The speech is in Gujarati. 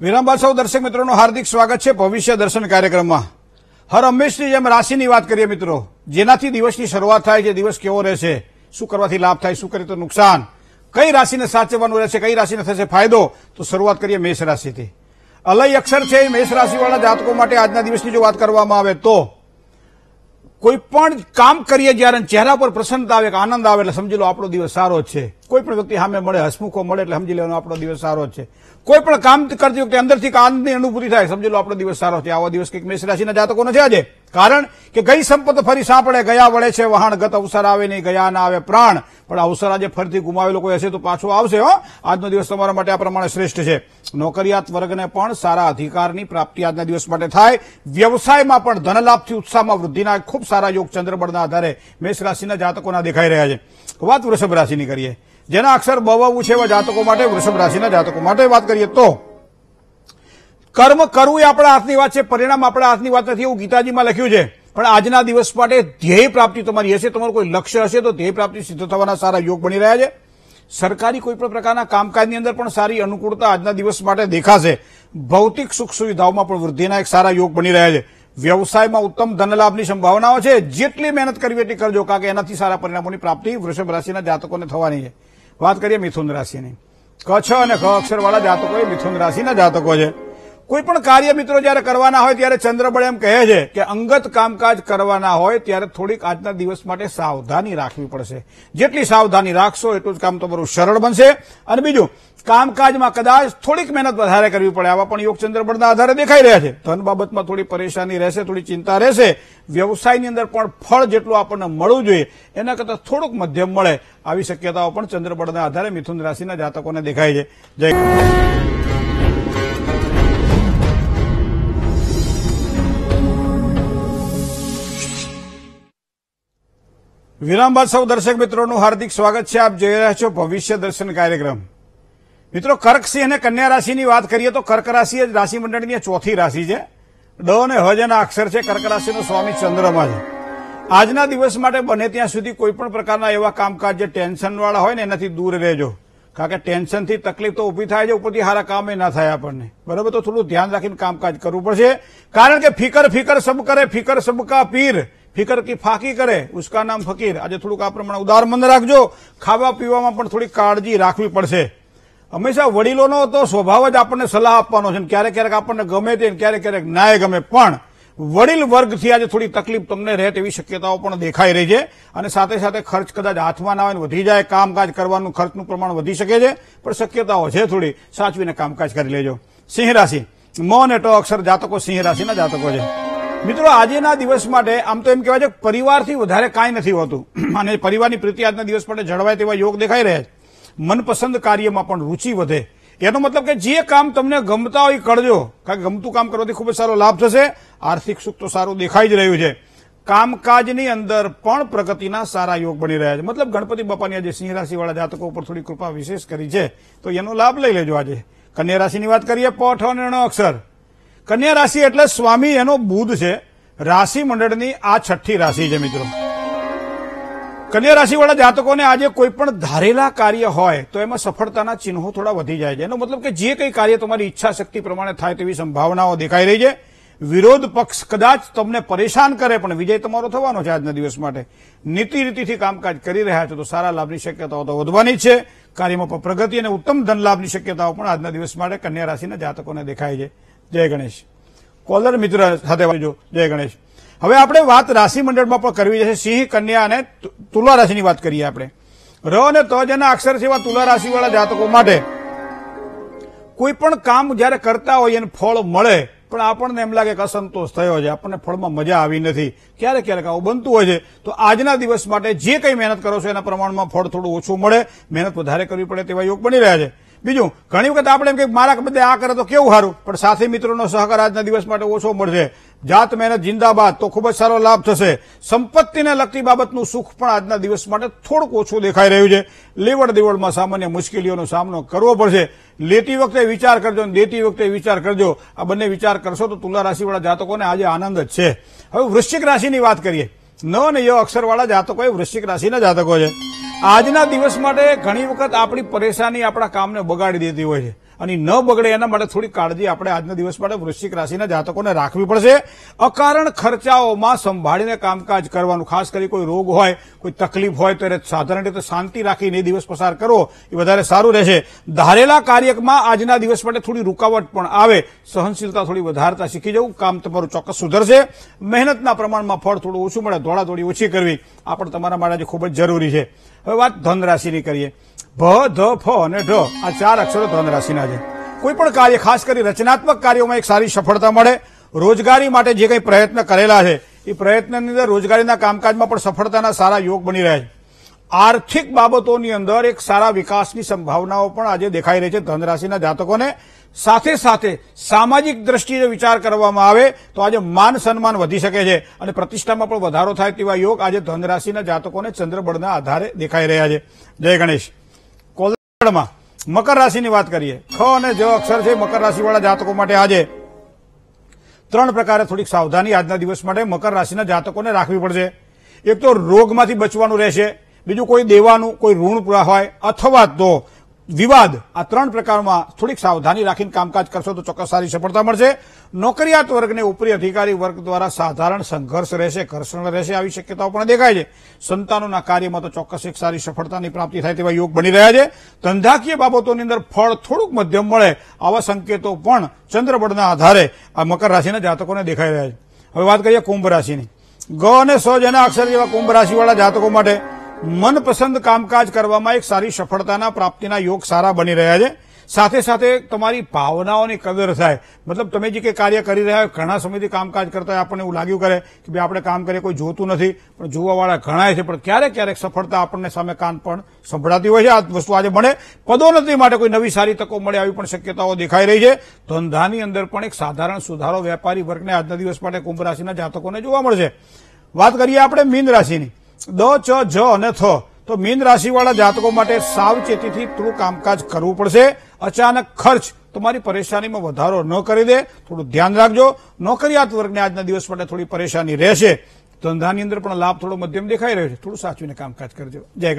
વિરામ બાદ સૌ દર્શક મિત્રોનું હાર્દિક સ્વાગત છે ભવિષ્ય દર્શન કાર્યક્રમમાં હર હંમેશની જેમ રાશિની વાત કરીએ મિત્રો જેનાથી દિવસની શરૂઆત થાય છે દિવસ કેવો રહેશે શું કરવાથી લાભ થાય શું કરે તો નુકસાન કઈ રાશિને સાચવવાનું રહેશે કઈ રાશિને થશે ફાયદો તો શરૂઆત કરીએ મેષ રાશિથી અલય અક્ષર છે એ મેષ રાશિવાળા જાતકો માટે આજના દિવસની જો વાત કરવામાં આવે તો કોઈ પણ કામ કરીએ જ્યારે ચહેરા પર પ્રસન્નતા આવે કે આનંદ આવે એટલે સમજી લો આપણો દિવસ સારો છે કોઈ પણ વ્યક્તિ સામે મળે હસમુખો મળે એટલે સમજી લેવાનો આપણો દિવસ સારો છે કોઈ પણ કામ કરતી વખતે અંદરથી આનંદની અનુભૂતિ થાય સમજી લો આપણો દિવસ સારો છે આવો દિવસ કંઈક મેષ રાશિના જાતકોનો છે આજે કારણ કે ગઈ સંપત્ત ફરી સાંપડે ગયા વળે છે વહાણ ગત અવસર આવે નહીં ગયા ના આવે પ્રાણ પણ અવસર આજે ફરીથી ગુમાવેલો કોઈ હશે તો પાછો આવશે હો આજનો દિવસ તમારા માટે આ પ્રમાણે શ્રેષ્ઠ છે નોકરિયાત વર્ગને પણ સારા અધિકારની પ્રાપ્તિ આજના દિવસ માટે થાય વ્યવસાયમાં પણ ધનલાભથી ઉત્સાહમાં વૃદ્ધિના ખૂબ સારા યોગ ચંદ્રબળના આધારે મેષ રાશિના જાતકોના દેખાઈ રહ્યા છે વાત વૃષભ રાશિની કરીએ જેના અક્ષર બવાવું છે એવા જાતકો માટે વૃષભ રાશિના જાતકો માટે વાત કરીએ તો કર્મ કરવું એ આપણા હાથની વાત છે પરિણામ આપણા હાથની વાત નથી એવું ગીતાજીમાં લખ્યું છે પણ આજના દિવસ માટે ધ્યેય પ્રાપ્તિ તમારી હશે તમારું કોઈ લક્ષ્ય હશે તો ધ્યેય પ્રાપ્તિ સિદ્ધ થવાના સારા યોગ બની રહ્યા છે સરકારી કોઈપણ પ્રકારના કામકાજની અંદર પણ સારી અનુકૂળતા આજના દિવસ માટે દેખાશે ભૌતિક સુખ સુવિધાઓમાં પણ વૃદ્ધિના એક સારા યોગ બની રહ્યા છે વ્યવસાયમાં ઉત્તમ ધનલાભની સંભાવનાઓ છે જેટલી મહેનત કરવી એટલી કરજો કારણ કે એનાથી સારા પરિણામોની પ્રાપ્તિ વૃષભ રાશિના જાતકોને થવાની છે વાત કરીએ મિથુન રાશિની કચ્છ અને ક અક્ષરવાળા જાતકો એ મિથુન રાશિના જાતકો છે કોઈ પણ કાર્ય મિત્રો જ્યારે કરવાના હોય ત્યારે ચંદ્રબળ એમ કહે છે કે અંગત કામકાજ કરવાના હોય ત્યારે થોડીક આજના દિવસ માટે સાવધાની રાખવી પડશે જેટલી સાવધાની રાખશો એટલું જ કામ તમારું સરળ બનશે અને બીજું કામકાજમાં કદાચ થોડીક મહેનત વધારે કરવી પડે આવા પણ યોગ ચંદ્રબળના આધારે દેખાઈ રહ્યા છે ધન બાબતમાં થોડી પરેશાની રહેશે થોડી ચિંતા રહેશે વ્યવસાયની અંદર પણ ફળ જેટલું આપણને મળવું જોઈએ એના કરતાં થોડુંક મધ્યમ મળે આવી શક્યતાઓ પણ ચંદ્રબળના આધારે મિથુન રાશિના જાતકોને દેખાય છે જય વિરામ બાદ સૌ દર્શક મિત્રોનું હાર્દિક સ્વાગત છે આપ જોઈ રહ્યા છો ભવિષ્ય દર્શન કાર્યક્રમ મિત્રો કર્કસિંહ અને કન્યા રાશિની વાત કરીએ તો કર્ક રાશિ જ રાશિ મંડળની ચોથી રાશિ છે ડ અને હજના અક્ષર છે કર્ક રાશિનો સ્વામી ચંદ્રમા છે આજના દિવસ માટે બને ત્યાં સુધી કોઈપણ પ્રકારના એવા કામકાજ જે ટેન્શનવાળા હોય ને એનાથી દૂર રહેજો કારણ કે ટેન્શનથી તકલીફ તો ઊભી થાય છે ઉપરથી સારા એ ના થાય આપણને બરાબર તો થોડું ધ્યાન રાખીને કામકાજ કરવું પડશે કારણ કે ફિકર ફિકર સબ કરે ફિકર સબકા પીર ફિકર કી ફાકી કરે ઉસકા નામ ફકીર આજે થોડુંક આ પ્રમાણે ઉદાર મન રાખજો ખાવા પીવામાં પણ થોડી કાળજી રાખવી પડશે હંમેશા વડીલોનો તો સ્વભાવ જ આપણને સલાહ આપવાનો છે ક્યારેક ક્યારેક આપણને ગમે તે ક્યારેક ક્યારેક નાય ગમે પણ વડીલ વર્ગથી આજે થોડી તકલીફ તમને રહે તેવી શક્યતાઓ પણ દેખાઈ રહી છે અને સાથે સાથે ખર્ચ કદાચ હાથમાં ના આવે વધી જાય કામકાજ કરવાનું ખર્ચનું પ્રમાણ વધી શકે છે પણ શક્યતાઓ છે થોડી સાચવીને કામકાજ કરી લેજો સિંહ રાશિ મૌન એટો અક્ષર જાતકો સિંહ રાશિના જાતકો છે મિત્રો આજેના દિવસ માટે આમ તો એમ કહેવાય છે પરિવારથી વધારે કાંઈ નથી હોતું અને પરિવારની પ્રીતિ આજના દિવસ માટે જળવાય તેવા યોગ દેખાઈ રહ્યા છે મનપસંદ કાર્યમાં પણ રુચિ વધે એનો મતલબ કે જે કામ તમને ગમતા હોય કરજો કારણ ગમતું કામ કરવાથી ખૂબ જ સારો લાભ થશે આર્થિક સુખ તો સારું દેખાઈ જ રહ્યું છે કામકાજની અંદર પણ પ્રગતિના સારા યોગ બની રહ્યા છે મતલબ ગણપતિ બાપાની આજે સિંહ રાશિવાળા જાતકો ઉપર થોડી કૃપા વિશેષ કરી છે તો એનો લાભ લઈ લેજો આજે કન્યા રાશિની વાત કરીએ પ અઠવાડિયાનો અક્ષર કન્યા રાશિ એટલે સ્વામી એનો બુધ છે રાશિ મંડળની આ છઠ્ઠી રાશિ છે મિત્રો કન્યા રાશિવાળા જાતકોને આજે કોઈ પણ ધારેલા કાર્ય હોય તો એમાં સફળતાના ચિહ્નો થોડા વધી જાય છે એનો મતલબ કે જે કંઈ કાર્ય તમારી ઈચ્છા શક્તિ પ્રમાણે થાય તેવી સંભાવનાઓ દેખાઈ રહી છે વિરોધ પક્ષ કદાચ તમને પરેશાન કરે પણ વિજય તમારો થવાનો છે આજના દિવસ માટે નીતિ રીતિથી કામકાજ કરી રહ્યા છો તો સારા લાભની શક્યતાઓ તો વધવાની છે કાર્યમાં પ્રગતિ અને ઉત્તમ ધન લાભની શક્યતાઓ પણ આજના દિવસ માટે કન્યા રાશિના જાતકોને દેખાય છે જય ગણેશ કોલર મિત્ર સાથે વાંચજો જય ગણેશ હવે આપણે વાત રાશિ મંડળમાં પણ કરવી છે સિંહ કન્યા અને તુલા રાશિની વાત કરીએ આપણે ર અને ત જેના અક્ષર છે એવા તુલા રાશિવાળા જાતકો માટે કોઈ પણ કામ જ્યારે કરતા હોય એને ફળ મળે પણ આપણને એમ લાગે કે અસંતોષ થયો છે આપણને ફળમાં મજા આવી નથી ક્યારેક ક્યારેક આવું બનતું હોય છે તો આજના દિવસ માટે જે કંઈ મહેનત કરો છો એના પ્રમાણમાં ફળ થોડું ઓછું મળે મહેનત વધારે કરવી પડે તેવા યોગ બની રહ્યા છે બીજું ઘણી વખત આપણે એમ કે મારા બધે આ કરે તો કેવું સારું પણ સાથી મિત્રોનો સહકાર આજના દિવસ માટે ઓછો મળશે જાત મહેનત જિંદાબાદ તો ખૂબ જ સારો લાભ થશે સંપત્તિને લગતી બાબતનું સુખ પણ આજના દિવસ માટે થોડુંક ઓછું દેખાઈ રહ્યું છે લેવડ દેવડમાં સામાન્ય મુશ્કેલીઓનો સામનો કરવો પડશે લેતી વખતે વિચાર કરજો અને દેતી વખતે વિચાર કરજો આ બંને વિચાર કરશો તો તુલા રાશિવાળા જાતકોને આજે આનંદ જ છે હવે વૃશ્ચિક રાશિની વાત કરીએ ન અને ય અક્ષરવાળા જાતકો એ વૃશ્ચિક રાશિના જાતકો છે આજના દિવસ માટે ઘણી વખત આપણી પરેશાની આપણા કામને બગાડી દેતી હોય છે અને ન બગડે એના માટે થોડી કાળજી આપણે આજના દિવસ માટે વૃશ્ચિક રાશિના જાતકોને રાખવી પડશે અકારણ ખર્ચાઓમાં સંભાળીને કામકાજ કરવાનું ખાસ કરી કોઈ રોગ હોય કોઈ તકલીફ હોય તો એને સાધારણ રીતે શાંતિ રાખીને દિવસ પસાર કરો એ વધારે સારું રહેશે ધારેલા કાર્યમાં આજના દિવસ માટે થોડી રૂકાવટ પણ આવે સહનશીલતા થોડી વધારતા શીખી જવું કામ તમારું ચોક્કસ સુધરશે મહેનતના પ્રમાણમાં ફળ થોડું ઓછું મળે દોડાદોડી ઓછી કરવી આ પણ તમારા માટે ખૂબ જ જરૂરી છે હવે વાત ધનરાશિની કરીએ ભ ધ ફ અને ઢ આ ચાર અક્ષરો ધન રાશિના છે કોઈ પણ કાર્ય ખાસ કરી રચનાત્મક કાર્યોમાં એક સારી સફળતા મળે રોજગારી માટે જે કંઈ પ્રયત્ન કરેલા છે એ પ્રયત્નની અંદર રોજગારીના કામકાજમાં પણ સફળતાના સારા યોગ બની રહ્યા છે આર્થિક બાબતોની અંદર એક સારા વિકાસની સંભાવનાઓ પણ આજે દેખાઈ રહી છે ધનરાશિના જાતકોને સાથે સાથે સામાજિક દ્રષ્ટિએ વિચાર કરવામાં આવે તો આજે માન સન્માન વધી શકે છે અને પ્રતિષ્ઠામાં પણ વધારો થાય તેવા યોગ આજે ધનરાશિના જાતકોને ચંદ્રબળના આધારે દેખાઈ રહ્યા છે જય ગણેશ કોલમાં મકર રાશિની વાત કરીએ ખ અને જ અક્ષર છે મકર રાશિવાળા જાતકો માટે આજે ત્રણ પ્રકારે થોડીક સાવધાની આજના દિવસ માટે મકર રાશિના જાતકોને રાખવી પડશે એક તો રોગમાંથી બચવાનું રહેશે બીજું કોઈ દેવાનું કોઈ ઋણ હોય અથવા તો વિવાદ આ ત્રણ પ્રકારમાં થોડીક સાવધાની રાખીને કામકાજ કરશો તો ચોક્કસ સારી સફળતા મળશે નોકરિયાત વર્ગને ઉપરી અધિકારી વર્ગ દ્વારા સાધારણ સંઘર્ષ રહેશે ઘર્ષણ રહેશે આવી શક્યતાઓ પણ દેખાય છે સંતાનોના કાર્યમાં તો ચોક્કસ એક સારી સફળતાની પ્રાપ્તિ થાય તેવા યોગ બની રહ્યા છે ધંધાકીય બાબતોની અંદર ફળ થોડુંક મધ્યમ મળે આવા સંકેતો પણ ચંદ્રબળના આધારે આ મકર રાશિના જાતકોને દેખાઈ રહ્યા છે હવે વાત કરીએ કુંભ રાશિની ગ અને સ જેના અક્ષર જેવા કુંભ રાશિવાળા જાતકો માટે મનપસંદ કામકાજ કરવામાં એક સારી સફળતાના પ્રાપ્તિના યોગ સારા બની રહ્યા છે સાથે સાથે તમારી ભાવનાઓની કદર થાય મતલબ તમે જે કંઈ કાર્ય કરી રહ્યા હોય ઘણા સમયથી કામકાજ કરતા આપણને એવું લાગ્યું કરે કે ભાઈ આપણે કામ કરીએ કોઈ જોતું નથી પણ જોવાવાળા ઘણા છે પણ ક્યારેક ક્યારેક સફળતા આપણને સામે કાન પણ સંભળાતી હોય છે આ વસ્તુ આજે બને પદોન્નતિ માટે કોઈ નવી સારી તકો મળે આવી પણ શક્યતાઓ દેખાઈ રહી છે ધંધાની અંદર પણ એક સાધારણ સુધારો વેપારી વર્ગને આજના દિવસ માટે કુંભ રાશિના જાતકોને જોવા મળશે વાત કરીએ આપણે મીન રાશિની દ ચ જ અને થ તો મીન રાશિવાળા જાતકો માટે સાવચેતીથી થોડું કામકાજ કરવું પડશે અચાનક ખર્ચ તમારી પરેશાનીમાં વધારો ન કરી દે થોડું ધ્યાન રાખજો નોકરિયાત વર્ગને આજના દિવસ માટે થોડી પરેશાની રહેશે ધંધાની અંદર પણ લાભ થોડો મધ્યમ દેખાઈ રહ્યો છે થોડું સાચવીને કામકાજ કરજો જય ગણેશ